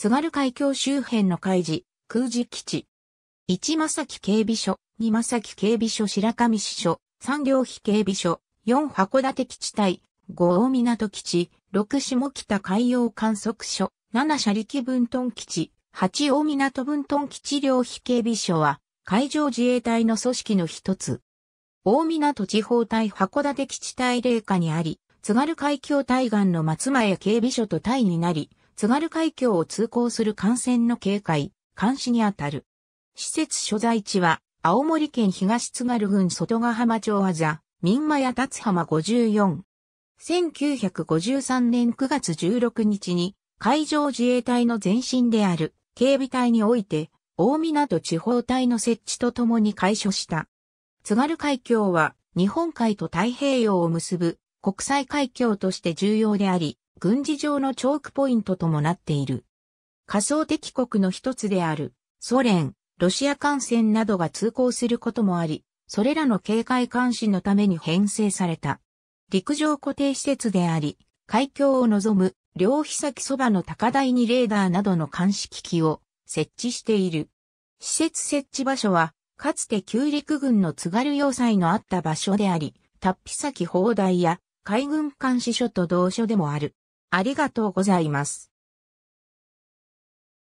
津軽海峡周辺の海事、空事基地。1正木警備所、2正木警備所白上支所、3両非警備所、4函館基地隊、5大港基地、6下北海洋観測所、7車力分屯基地、8大港分屯基地両非警備所は、海上自衛隊の組織の一つ。大港地方隊函館基地隊霊下にあり、津軽海峡対岸の松前警備所と隊になり、津軽海峡を通行する艦船の警戒、監視にあたる。施設所在地は、青森県東津軽郡外ヶ浜町あざ、民間屋立浜54。1953年9月16日に、海上自衛隊の前身である警備隊において、大港地方隊の設置とともに開所した。津軽海峡は日本海と太平洋を結ぶ国際海峡として重要であり、軍事上のチョークポイントともなっている。仮想敵国の一つであるソ連、ロシア艦船などが通行することもあり、それらの警戒監視のために編成された。陸上固定施設であり、海峡を望む両飛先そばの高台にレーダーなどの監視機器を設置している。施設設置場所は、かつて旧陸軍の津軽要塞のあった場所であり、達飛先砲台や海軍監視所と同所でもある。ありがとうございます。